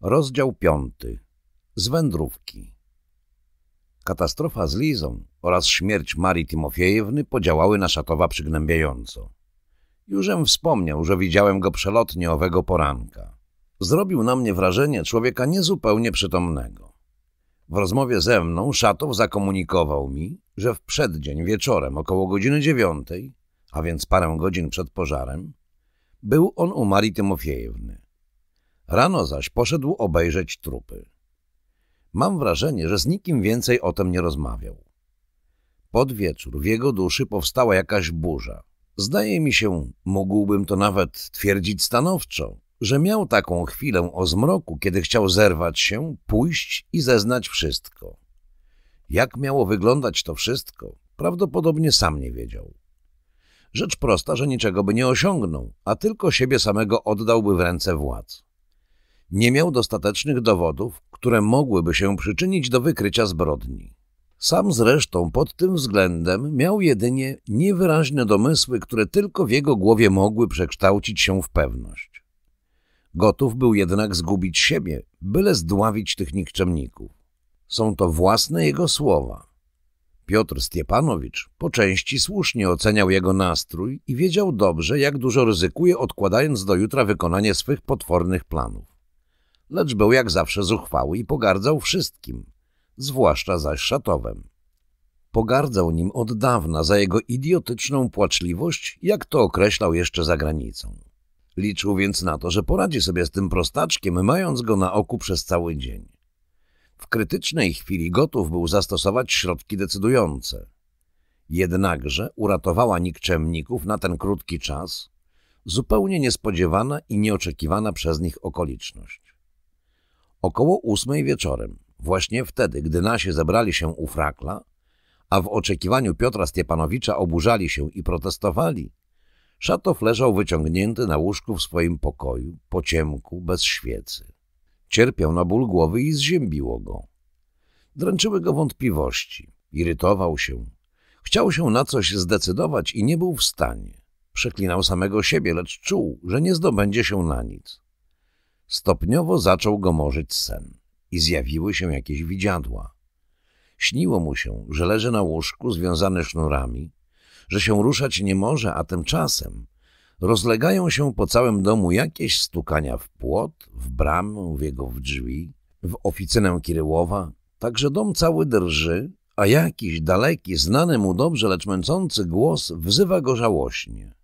Rozdział piąty. Z wędrówki. Katastrofa z Lizą oraz śmierć Marii Timofiejewny podziałały na Szatowa przygnębiająco. Jużem wspomniał, że widziałem go przelotnie owego poranka. Zrobił na mnie wrażenie człowieka niezupełnie przytomnego. W rozmowie ze mną Szatow zakomunikował mi, że w przeddzień wieczorem około godziny dziewiątej, a więc parę godzin przed pożarem, był on u Marii Tymofiejewny. Rano zaś poszedł obejrzeć trupy. Mam wrażenie, że z nikim więcej o tym nie rozmawiał. Pod wieczór w jego duszy powstała jakaś burza. Zdaje mi się, mógłbym to nawet twierdzić stanowczo, że miał taką chwilę o zmroku, kiedy chciał zerwać się, pójść i zeznać wszystko. Jak miało wyglądać to wszystko, prawdopodobnie sam nie wiedział. Rzecz prosta, że niczego by nie osiągnął, a tylko siebie samego oddałby w ręce władz nie miał dostatecznych dowodów, które mogłyby się przyczynić do wykrycia zbrodni. Sam zresztą pod tym względem miał jedynie niewyraźne domysły, które tylko w jego głowie mogły przekształcić się w pewność. Gotów był jednak zgubić siebie, byle zdławić tych nikczemników. Są to własne jego słowa. Piotr Stiepanowicz po części słusznie oceniał jego nastrój i wiedział dobrze, jak dużo ryzykuje, odkładając do jutra wykonanie swych potwornych planów lecz był jak zawsze zuchwały i pogardzał wszystkim, zwłaszcza zaś szatowem. Pogardzał nim od dawna za jego idiotyczną płaczliwość, jak to określał jeszcze za granicą. Liczył więc na to, że poradzi sobie z tym prostaczkiem, mając go na oku przez cały dzień. W krytycznej chwili gotów był zastosować środki decydujące. Jednakże uratowała nikczemników na ten krótki czas zupełnie niespodziewana i nieoczekiwana przez nich okoliczność. Około ósmej wieczorem, właśnie wtedy, gdy nasi zebrali się u frakla, a w oczekiwaniu Piotra Stiepanowicza oburzali się i protestowali, Szatow leżał wyciągnięty na łóżku w swoim pokoju, po ciemku, bez świecy. Cierpiał na ból głowy i zziębiło go. Dręczyły go wątpliwości, irytował się. Chciał się na coś zdecydować i nie był w stanie. Przeklinał samego siebie, lecz czuł, że nie zdobędzie się na nic. Stopniowo zaczął go morzyć sen i zjawiły się jakieś widziadła. Śniło mu się, że leży na łóżku związany sznurami, że się ruszać nie może, a tymczasem rozlegają się po całym domu jakieś stukania w płot, w bramę, w jego w drzwi, w oficynę Kiryłowa, tak że dom cały drży, a jakiś daleki, znany mu dobrze, lecz męczący głos wzywa go żałośnie.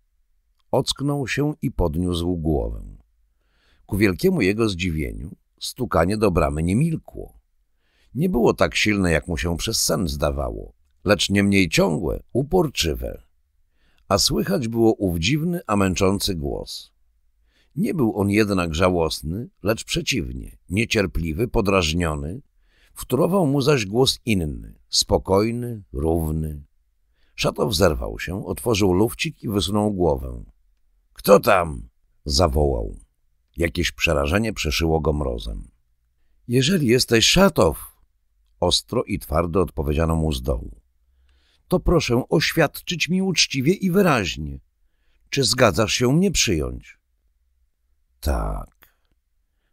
Ocknął się i podniósł głowę. Ku wielkiemu jego zdziwieniu stukanie do bramy nie milkło. Nie było tak silne, jak mu się przez sen zdawało, lecz nie mniej ciągłe, uporczywe. A słychać było ów dziwny, a męczący głos. Nie był on jednak żałosny, lecz przeciwnie, niecierpliwy, podrażniony, wtórował mu zaś głos inny, spokojny, równy. Szatow zerwał się, otworzył lufcik i wysunął głowę. — Kto tam? — zawołał. Jakieś przerażenie przeszyło go mrozem. — Jeżeli jesteś szatow! — ostro i twardo odpowiedziano mu z dołu. — To proszę oświadczyć mi uczciwie i wyraźnie. Czy zgadzasz się mnie przyjąć? — Tak.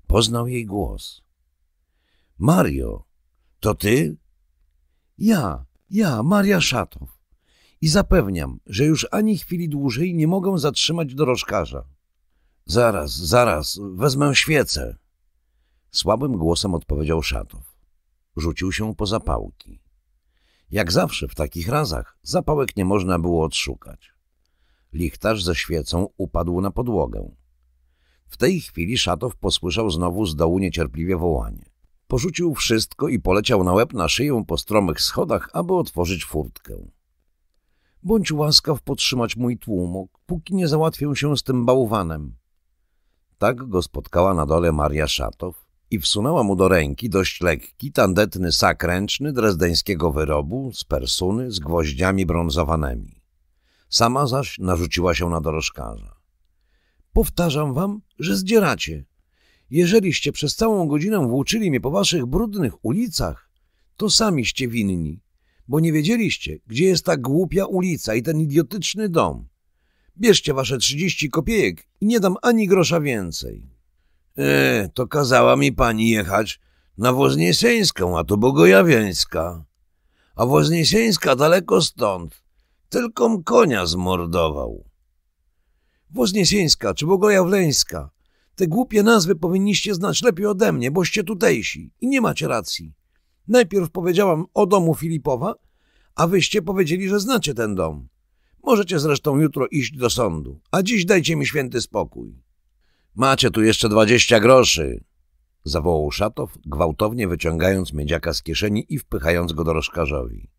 Poznał jej głos. — Mario, to ty? — Ja, ja, Maria Szatow. I zapewniam, że już ani chwili dłużej nie mogę zatrzymać dorożkarza. Zaraz, zaraz, wezmę świecę. Słabym głosem odpowiedział Szatow. Rzucił się po zapałki. Jak zawsze w takich razach zapałek nie można było odszukać. Lichtarz ze świecą upadł na podłogę. W tej chwili Szatow posłyszał znowu z dołu niecierpliwie wołanie. Porzucił wszystko i poleciał na łeb na szyję po stromych schodach, aby otworzyć furtkę. Bądź łaskaw podtrzymać mój tłumok, póki nie załatwię się z tym bałwanem, tak go spotkała na dole Maria Szatow i wsunęła mu do ręki dość lekki, tandetny sak ręczny drezdeńskiego wyrobu z persuny z gwoździami brązowanymi. Sama zaś narzuciła się na dorożkarza. Powtarzam wam, że zdzieracie. Jeżeliście przez całą godzinę włóczyli mnie po waszych brudnych ulicach, to samiście winni, bo nie wiedzieliście, gdzie jest ta głupia ulica i ten idiotyczny dom. Bierzcie wasze trzydzieści kopiejek i nie dam ani grosza więcej. E, to kazała mi pani jechać na Wozniesieńską, a to Bogojawieńska. A Wozniesieńska daleko stąd. Tylko konia zmordował. Wozniesieńska czy Bogojawleńska. Te głupie nazwy powinniście znać lepiej ode mnie, boście tutejsi i nie macie racji. Najpierw powiedziałam o domu Filipowa, a wyście powiedzieli, że znacie ten dom. Możecie zresztą jutro iść do sądu, a dziś dajcie mi święty spokój. Macie tu jeszcze dwadzieścia groszy, zawołał Szatow, gwałtownie wyciągając miedziaka z kieszeni i wpychając go dorożkarzowi.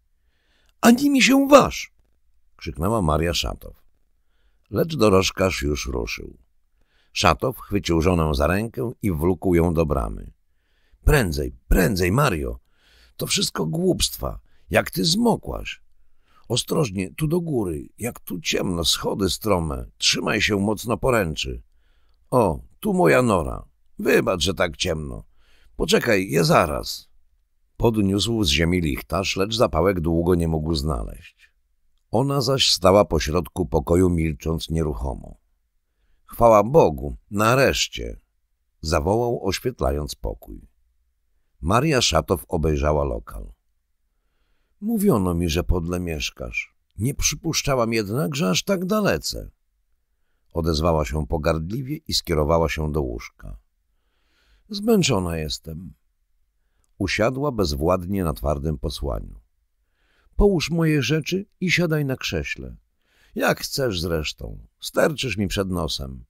Ani mi się waż! krzyknęła Maria Szatow. Lecz dorożkarz już ruszył. Szatow chwycił żonę za rękę i wlókł ją do bramy. Prędzej, prędzej, Mario! To wszystko głupstwa. Jak ty zmokłaś? Ostrożnie, tu do góry. Jak tu ciemno, schody strome. Trzymaj się mocno poręczy. O, tu moja nora. Wybacz, że tak ciemno. Poczekaj, ja zaraz. Podniósł z ziemi lichtarz, lecz zapałek długo nie mógł znaleźć. Ona zaś stała pośrodku pokoju, milcząc nieruchomo. Chwała Bogu, nareszcie! Zawołał, oświetlając pokój. Maria Szatow obejrzała lokal. Mówiono mi, że podle mieszkasz. Nie przypuszczałam jednak, że aż tak dalece. Odezwała się pogardliwie i skierowała się do łóżka. Zmęczona jestem. Usiadła bezwładnie na twardym posłaniu. Połóż moje rzeczy i siadaj na krześle. Jak chcesz zresztą. Sterczysz mi przed nosem.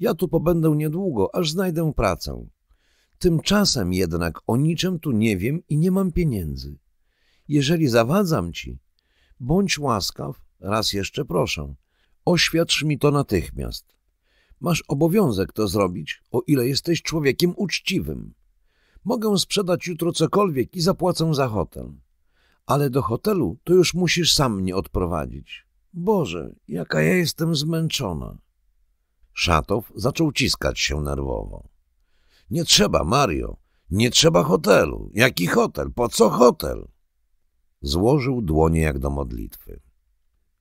Ja tu pobędę niedługo, aż znajdę pracę. Tymczasem jednak o niczym tu nie wiem i nie mam pieniędzy. Jeżeli zawadzam ci, bądź łaskaw, raz jeszcze proszę, oświadcz mi to natychmiast. Masz obowiązek to zrobić, o ile jesteś człowiekiem uczciwym. Mogę sprzedać jutro cokolwiek i zapłacę za hotel. Ale do hotelu to już musisz sam mnie odprowadzić. Boże, jaka ja jestem zmęczona. Szatow zaczął ciskać się nerwowo. Nie trzeba, Mario. Nie trzeba hotelu. Jaki hotel? Po co hotel? Złożył dłonie jak do modlitwy.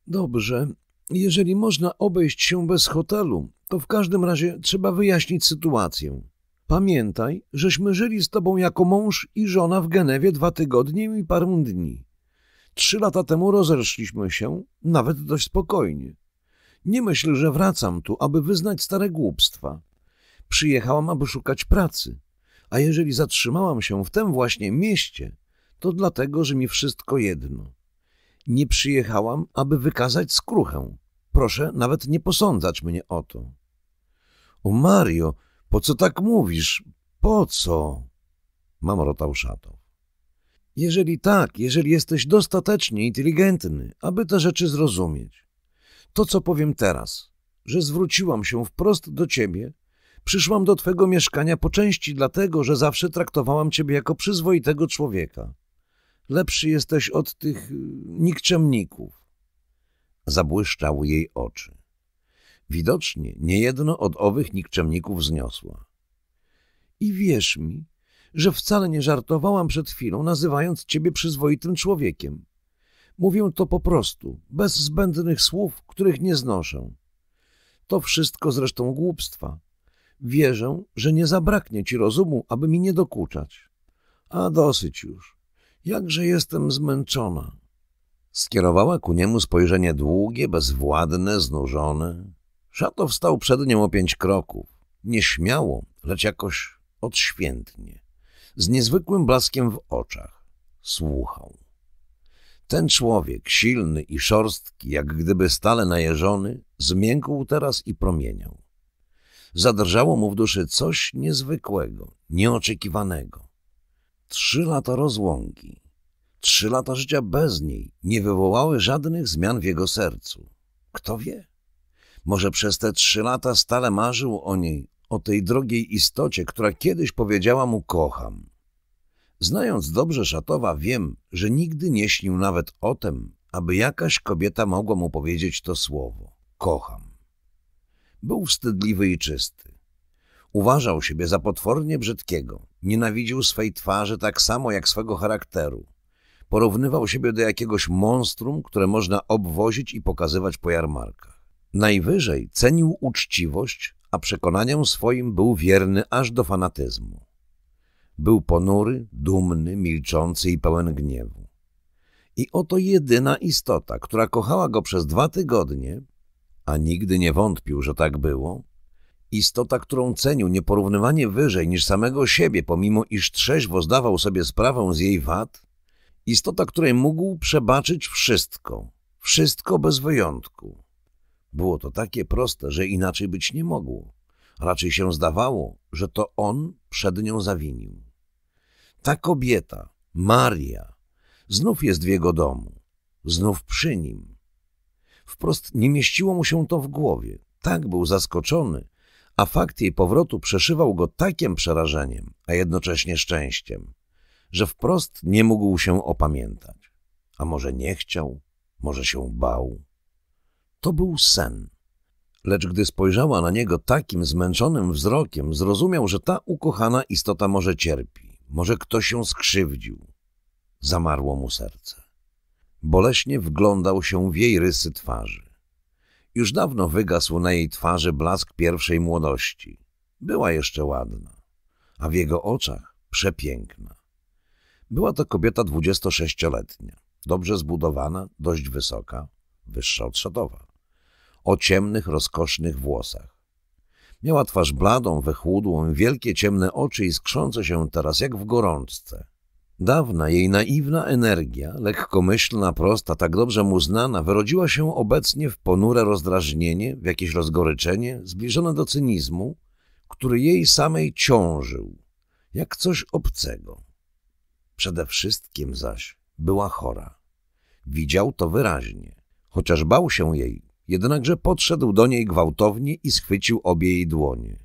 Dobrze, jeżeli można obejść się bez hotelu, to w każdym razie trzeba wyjaśnić sytuację. Pamiętaj, żeśmy żyli z tobą jako mąż i żona w Genewie dwa tygodnie i parę dni. Trzy lata temu rozeszliśmy się, nawet dość spokojnie. Nie myśl, że wracam tu, aby wyznać stare głupstwa. Przyjechałam, aby szukać pracy, a jeżeli zatrzymałam się w tym właśnie mieście, to dlatego, że mi wszystko jedno. Nie przyjechałam, aby wykazać skruchę. Proszę nawet nie posądzać mnie o to. O Mario, po co tak mówisz? Po co? Mamrotał Szatow. Jeżeli tak, jeżeli jesteś dostatecznie inteligentny, aby te rzeczy zrozumieć. To, co powiem teraz, że zwróciłam się wprost do ciebie, przyszłam do twego mieszkania po części dlatego, że zawsze traktowałam ciebie jako przyzwoitego człowieka. Lepszy jesteś od tych y, nikczemników. Zabłyszczały jej oczy. Widocznie niejedno od owych nikczemników zniosła. I wierz mi, że wcale nie żartowałam przed chwilą, nazywając ciebie przyzwoitym człowiekiem. Mówię to po prostu, bez zbędnych słów, których nie znoszę. To wszystko zresztą głupstwa. Wierzę, że nie zabraknie ci rozumu, aby mi nie dokuczać. A dosyć już. Jakże jestem zmęczona. Skierowała ku niemu spojrzenie długie, bezwładne, znużone. Szato wstał przed nią o pięć kroków. Nieśmiało, lecz jakoś odświętnie. Z niezwykłym blaskiem w oczach. Słuchał. Ten człowiek, silny i szorstki, jak gdyby stale najeżony, zmiękł teraz i promieniał. Zadrżało mu w duszy coś niezwykłego, nieoczekiwanego. Trzy lata rozłąki, trzy lata życia bez niej nie wywołały żadnych zmian w jego sercu. Kto wie? Może przez te trzy lata stale marzył o niej, o tej drogiej istocie, która kiedyś powiedziała mu kocham. Znając dobrze Szatowa, wiem, że nigdy nie śnił nawet o tym, aby jakaś kobieta mogła mu powiedzieć to słowo – kocham. Był wstydliwy i czysty. Uważał siebie za potwornie brzydkiego. Nienawidził swej twarzy tak samo jak swego charakteru. Porównywał siebie do jakiegoś monstrum, które można obwozić i pokazywać po jarmarkach. Najwyżej cenił uczciwość, a przekonaniom swoim był wierny aż do fanatyzmu. Był ponury, dumny, milczący i pełen gniewu. I oto jedyna istota, która kochała go przez dwa tygodnie, a nigdy nie wątpił, że tak było, Istota, którą cenił nieporównywanie wyżej niż samego siebie, pomimo iż trzeźwo zdawał sobie sprawę z jej wad, istota, której mógł przebaczyć wszystko, wszystko bez wyjątku. Było to takie proste, że inaczej być nie mogło. Raczej się zdawało, że to on przed nią zawinił. Ta kobieta, Maria, znów jest w jego domu, znów przy nim. Wprost nie mieściło mu się to w głowie. Tak był zaskoczony, a fakt jej powrotu przeszywał go takim przerażeniem, a jednocześnie szczęściem, że wprost nie mógł się opamiętać. A może nie chciał, może się bał. To był sen. Lecz gdy spojrzała na niego takim zmęczonym wzrokiem, zrozumiał, że ta ukochana istota może cierpi, może ktoś się skrzywdził. Zamarło mu serce. Boleśnie wglądał się w jej rysy twarzy. Już dawno wygasł na jej twarzy blask pierwszej młodości. Była jeszcze ładna, a w jego oczach przepiękna. Była to kobieta 26-letnia, dobrze zbudowana, dość wysoka, wyższa od szatowa, o ciemnych, rozkosznych włosach. Miała twarz bladą, wychłudłą, wielkie ciemne oczy i skrzące się teraz jak w gorączce. Dawna jej naiwna energia, lekkomyślna, prosta, tak dobrze mu znana, wyrodziła się obecnie w ponure rozdrażnienie, w jakieś rozgoryczenie, zbliżone do cynizmu, który jej samej ciążył, jak coś obcego. Przede wszystkim zaś była chora. Widział to wyraźnie, chociaż bał się jej, jednakże podszedł do niej gwałtownie i schwycił obie jej dłonie.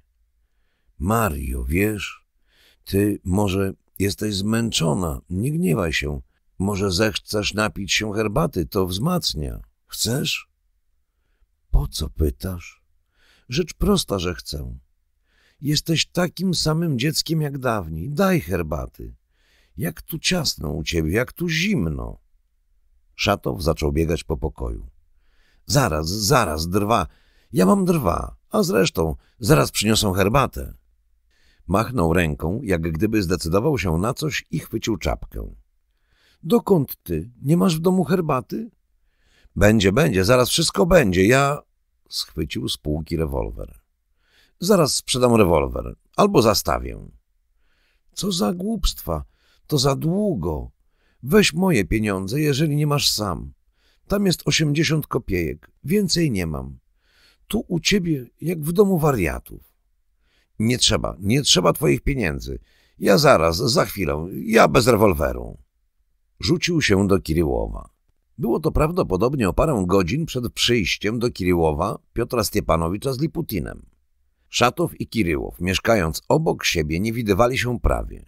— Mario, wiesz, ty może Jesteś zmęczona, nie gniewaj się. Może zechcesz napić się herbaty, to wzmacnia. Chcesz? Po co pytasz? Rzecz prosta, że chcę. Jesteś takim samym dzieckiem jak dawniej. Daj herbaty. Jak tu ciasno u ciebie, jak tu zimno. Szatow zaczął biegać po pokoju. Zaraz, zaraz, drwa. Ja mam drwa, a zresztą zaraz przyniosą herbatę. Machnął ręką, jak gdyby zdecydował się na coś i chwycił czapkę. Dokąd ty? Nie masz w domu herbaty? Będzie, będzie, zaraz wszystko będzie. Ja... Schwycił z półki rewolwer. Zaraz sprzedam rewolwer. Albo zastawię. Co za głupstwa. To za długo. Weź moje pieniądze, jeżeli nie masz sam. Tam jest osiemdziesiąt kopiejek. Więcej nie mam. Tu u ciebie jak w domu wariatów. Nie trzeba, nie trzeba twoich pieniędzy. Ja zaraz, za chwilę, ja bez rewolweru. Rzucił się do Kiryłowa. Było to prawdopodobnie o parę godzin przed przyjściem do Kiryłowa Piotra Stiepanowicza z Liputinem. Szatow i Kiryłow, mieszkając obok siebie, nie widywali się prawie.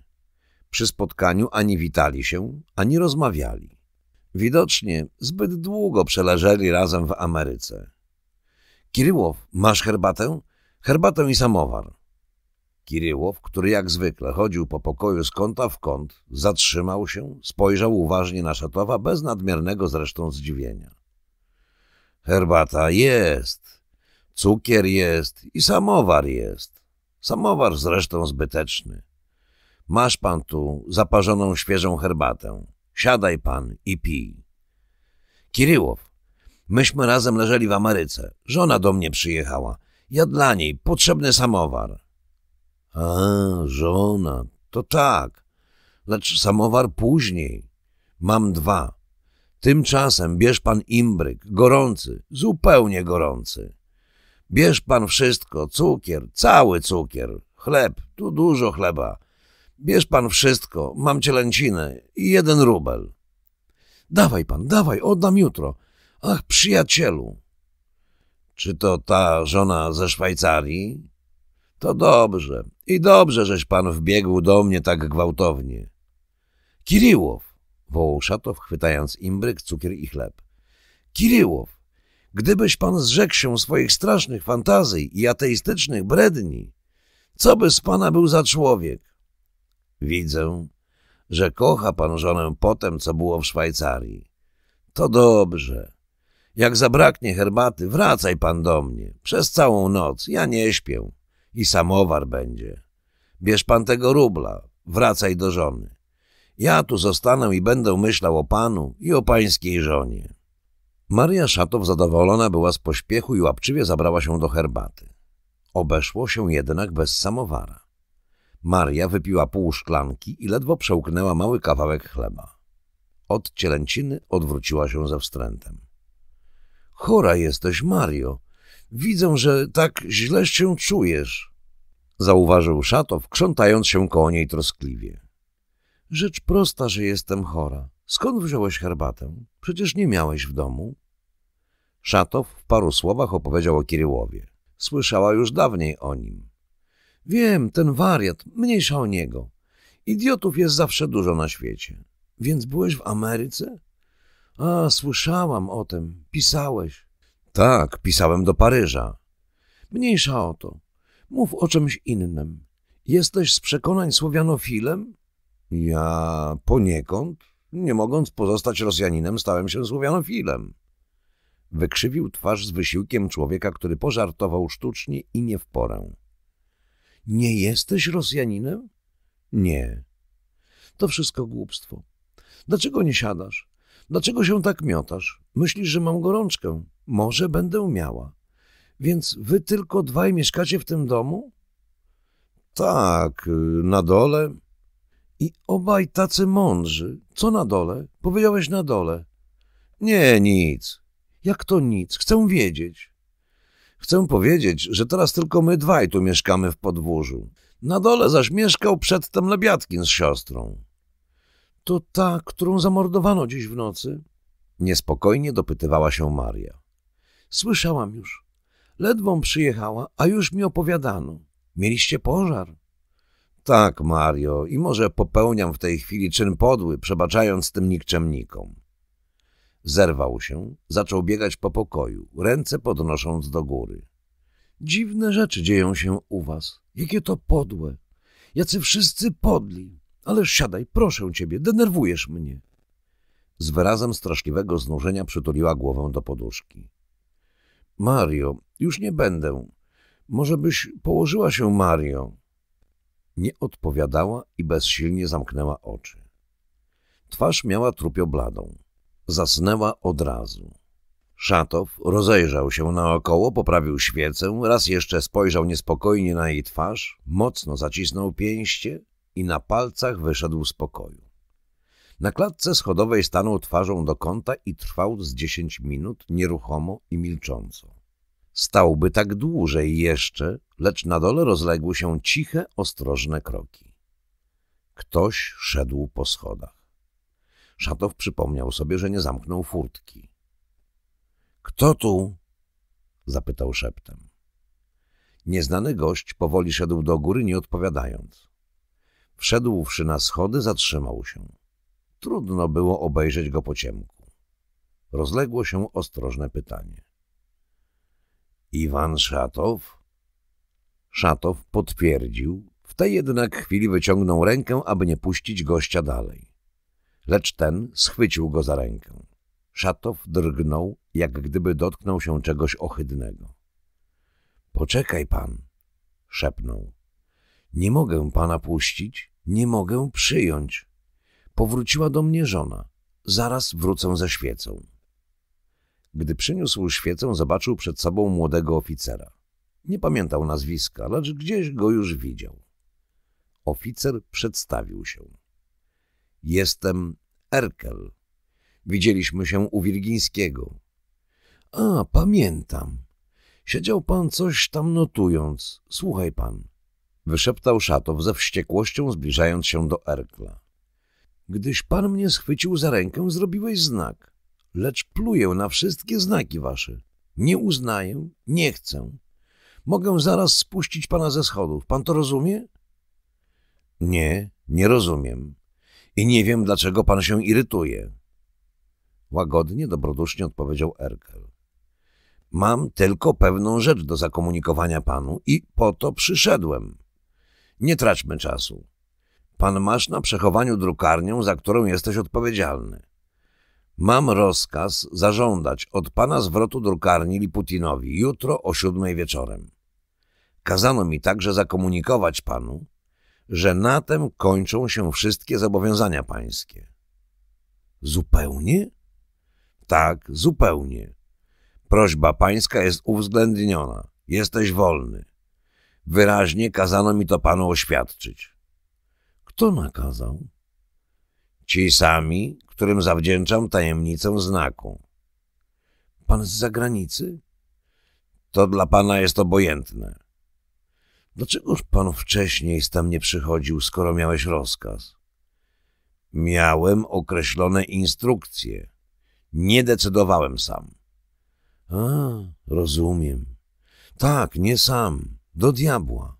Przy spotkaniu ani witali się, ani rozmawiali. Widocznie zbyt długo przeleżeli razem w Ameryce. Kiryłow, masz herbatę? Herbatę i samowar. Kiryłow, który jak zwykle chodził po pokoju z kąta w kąt, zatrzymał się, spojrzał uważnie na Szatowa, bez nadmiernego zresztą zdziwienia. Herbata jest, cukier jest i samowar jest. Samowar zresztą zbyteczny. Masz pan tu zaparzoną świeżą herbatę. Siadaj pan i pij. Kiryłow, myśmy razem leżeli w Ameryce. Żona do mnie przyjechała. Ja dla niej potrzebny samowar. A, żona. To tak. Lecz samowar później. Mam dwa. Tymczasem bierz pan imbryk, gorący, zupełnie gorący. Bierz pan wszystko, cukier, cały cukier, chleb, tu dużo chleba. Bierz pan wszystko, mam cielęcinę i jeden rubel. Dawaj pan, dawaj, oddam jutro. Ach, przyjacielu. Czy to ta żona ze Szwajcarii? To dobrze. I dobrze, żeś pan wbiegł do mnie tak gwałtownie. Kiriłow, wołał Szatow, chwytając imbryk, cukier i chleb. Kiriłow, gdybyś pan zrzekł się swoich strasznych fantazji i ateistycznych bredni, co by z pana był za człowiek? Widzę, że kocha pan żonę po co było w Szwajcarii. To dobrze. Jak zabraknie herbaty, wracaj pan do mnie. Przez całą noc. Ja nie śpię i samowar będzie. Bierz pan tego rubla, wracaj do żony. Ja tu zostanę i będę myślał o panu i o pańskiej żonie. Maria Szatow zadowolona była z pośpiechu i łapczywie zabrała się do herbaty. Obeszło się jednak bez samowara. Maria wypiła pół szklanki i ledwo przełknęła mały kawałek chleba. Od cielęciny odwróciła się ze wstrętem. — Chora jesteś, Mario! Widzę, że tak źle się czujesz, zauważył Szatow, krzątając się koło niej troskliwie. Rzecz prosta, że jestem chora. Skąd wziąłeś herbatę? Przecież nie miałeś w domu. Szatow w paru słowach opowiedział o Kiryłowie. Słyszała już dawniej o nim. Wiem, ten wariat, mniejsza o niego. Idiotów jest zawsze dużo na świecie. Więc byłeś w Ameryce? A, słyszałam o tym, pisałeś. Tak, pisałem do Paryża. Mniejsza o to. Mów o czymś innym. Jesteś z przekonań słowianofilem? Ja poniekąd, nie mogąc pozostać Rosjaninem, stałem się słowianofilem. Wykrzywił twarz z wysiłkiem człowieka, który pożartował sztucznie i nie w porę. Nie jesteś Rosjaninem? Nie. To wszystko głupstwo. Dlaczego nie siadasz? Dlaczego się tak miotasz? Myślisz, że mam gorączkę? Może będę miała. Więc wy tylko dwaj mieszkacie w tym domu? Tak, na dole. I obaj tacy mądrzy. Co na dole? Powiedziałeś na dole. Nie, nic. Jak to nic? Chcę wiedzieć. Chcę powiedzieć, że teraz tylko my dwaj tu mieszkamy w podwórzu. Na dole zaś mieszkał przedtem Lebiatkin z siostrą. To ta, którą zamordowano dziś w nocy? Niespokojnie dopytywała się Maria. Słyszałam już. Ledwą przyjechała, a już mi opowiadano. Mieliście pożar. Tak, Mario, i może popełniam w tej chwili czyn podły, przebaczając tym nikczemnikom. Zerwał się, zaczął biegać po pokoju, ręce podnosząc do góry. Dziwne rzeczy dzieją się u was. Jakie to podłe. Jacy wszyscy podli. Ale siadaj, proszę ciebie, denerwujesz mnie. Z wyrazem straszliwego znużenia przytuliła głowę do poduszki. Mario, już nie będę. Może byś położyła się, Mario? Nie odpowiadała i bezsilnie zamknęła oczy. Twarz miała trupio bladą. Zasnęła od razu. Szatow rozejrzał się naokoło, poprawił świecę, raz jeszcze spojrzał niespokojnie na jej twarz, mocno zacisnął pięście i na palcach wyszedł z pokoju. Na klatce schodowej stanął twarzą do kąta i trwał z dziesięć minut nieruchomo i milcząco. Stałby tak dłużej jeszcze, lecz na dole rozległy się ciche, ostrożne kroki. Ktoś szedł po schodach. Szatow przypomniał sobie, że nie zamknął furtki. — Kto tu? — zapytał szeptem. Nieznany gość powoli szedł do góry, nie odpowiadając. Wszedłszy na schody, zatrzymał się. Trudno było obejrzeć go po ciemku. Rozległo się ostrożne pytanie. Iwan Szatow? Szatow potwierdził, w tej jednak chwili wyciągnął rękę, aby nie puścić gościa dalej. Lecz ten schwycił go za rękę. Szatow drgnął, jak gdyby dotknął się czegoś ohydnego. — Poczekaj pan — szepnął. — Nie mogę pana puścić, nie mogę przyjąć. Powróciła do mnie żona. Zaraz wrócę ze świecą. Gdy przyniósł świecę, zobaczył przed sobą młodego oficera. Nie pamiętał nazwiska, lecz gdzieś go już widział. Oficer przedstawił się. Jestem Erkel. Widzieliśmy się u Wilgińskiego. A, pamiętam. Siedział pan coś tam notując. Słuchaj pan. Wyszeptał Szatow ze wściekłością, zbliżając się do Erkla. Gdyś pan mnie schwycił za rękę, zrobiłeś znak. Lecz pluję na wszystkie znaki wasze. Nie uznaję, nie chcę. Mogę zaraz spuścić pana ze schodów. Pan to rozumie? Nie, nie rozumiem. I nie wiem, dlaczego pan się irytuje. Łagodnie, dobrodusznie odpowiedział Erkel. Mam tylko pewną rzecz do zakomunikowania panu i po to przyszedłem. Nie traćmy czasu. Pan masz na przechowaniu drukarnią, za którą jesteś odpowiedzialny. Mam rozkaz zażądać od pana zwrotu drukarni Liputinowi jutro o siódmej wieczorem. Kazano mi także zakomunikować panu, że na tem kończą się wszystkie zobowiązania pańskie. Zupełnie? Tak, zupełnie. Prośba pańska jest uwzględniona. Jesteś wolny. Wyraźnie kazano mi to panu oświadczyć. Kto nakazał? Ci sami, którym zawdzięczam tajemnicę znaku. Pan z zagranicy? To dla pana jest obojętne. Dlaczegoż pan wcześniej tam nie przychodził, skoro miałeś rozkaz? Miałem określone instrukcje. Nie decydowałem sam. A, rozumiem. Tak, nie sam. Do diabła.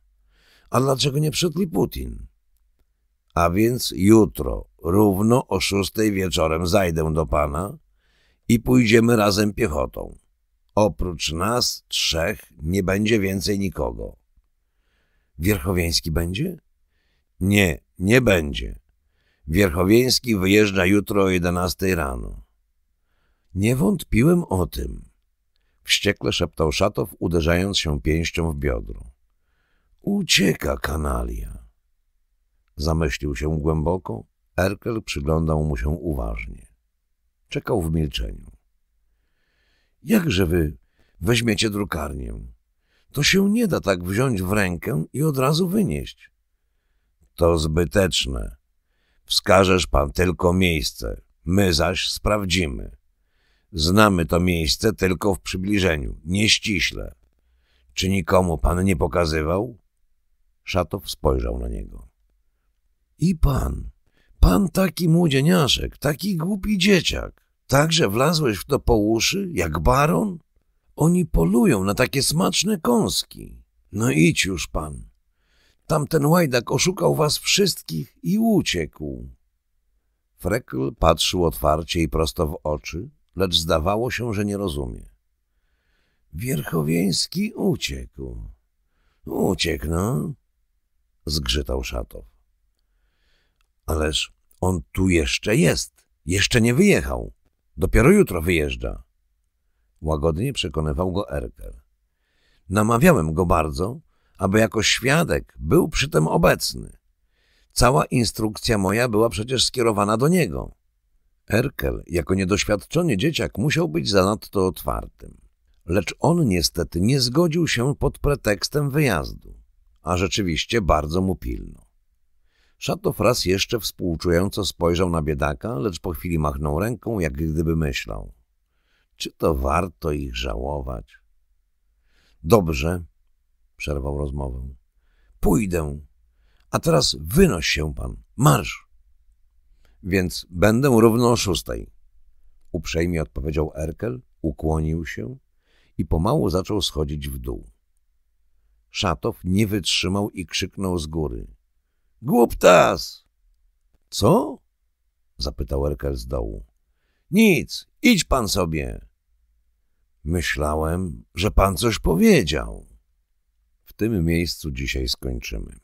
A dlaczego nie przed Putin? A więc jutro, równo o szóstej wieczorem zajdę do pana i pójdziemy razem piechotą. Oprócz nas trzech nie będzie więcej nikogo. Wierchowieński będzie? Nie, nie będzie. Wierchowieński wyjeżdża jutro o jedenastej rano. Nie wątpiłem o tym. Wściekle szeptał Szatow, uderzając się pięścią w biodro. Ucieka kanalia. Zamyślił się głęboko. Erkel przyglądał mu się uważnie. Czekał w milczeniu. Jakże wy weźmiecie drukarnię? To się nie da tak wziąć w rękę i od razu wynieść. To zbyteczne. Wskażesz pan tylko miejsce, my zaś sprawdzimy. Znamy to miejsce tylko w przybliżeniu, nieściśle. Czy nikomu pan nie pokazywał? Szatow spojrzał na niego. I pan. Pan taki młodzieniaszek, taki głupi dzieciak. Także wlazłeś w to po uszy, jak baron? Oni polują na takie smaczne kąski. No idź już pan. Tamten łajdak oszukał was wszystkich i uciekł. Frekl patrzył otwarcie i prosto w oczy, lecz zdawało się, że nie rozumie. Wierchowieński uciekł. Uciekł, no, zgrzytał Szatow. Ależ on tu jeszcze jest. Jeszcze nie wyjechał. Dopiero jutro wyjeżdża. Łagodnie przekonywał go Erker. Namawiałem go bardzo, aby jako świadek był przy tym obecny. Cała instrukcja moja była przecież skierowana do niego. Erkel, jako niedoświadczony dzieciak, musiał być zanadto otwartym. Lecz on niestety nie zgodził się pod pretekstem wyjazdu, a rzeczywiście bardzo mu pilno. Szatow raz jeszcze współczująco spojrzał na biedaka, lecz po chwili machnął ręką, jak gdyby myślał. Czy to warto ich żałować? Dobrze, przerwał rozmowę. Pójdę, a teraz wynoś się pan, marsz. Więc będę równo o szóstej. Uprzejmie odpowiedział Erkel, ukłonił się i pomału zaczął schodzić w dół. Szatow nie wytrzymał i krzyknął z góry. Głuptas! Co? zapytał Erkel z dołu. Nic, idź pan sobie. Myślałem, że pan coś powiedział. W tym miejscu dzisiaj skończymy.